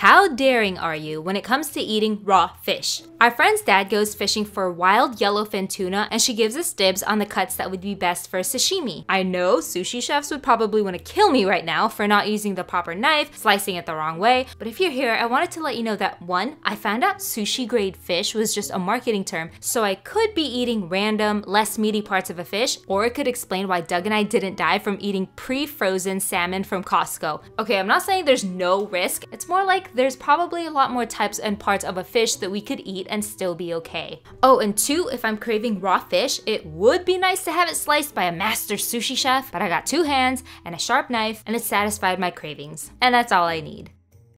How daring are you when it comes to eating raw fish? Our friend's dad goes fishing for wild yellowfin tuna and she gives us dibs on the cuts that would be best for sashimi. I know sushi chefs would probably want to kill me right now for not using the proper knife, slicing it the wrong way, but if you're here, I wanted to let you know that one, I found out sushi grade fish was just a marketing term, so I could be eating random, less meaty parts of a fish, or it could explain why Doug and I didn't die from eating pre frozen salmon from Costco. Okay, I'm not saying there's no risk, it's more like there's probably a lot more types and parts of a fish that we could eat and still be okay. Oh, and two, if I'm craving raw fish, it would be nice to have it sliced by a master sushi chef, but I got two hands and a sharp knife and it satisfied my cravings. And that's all I need.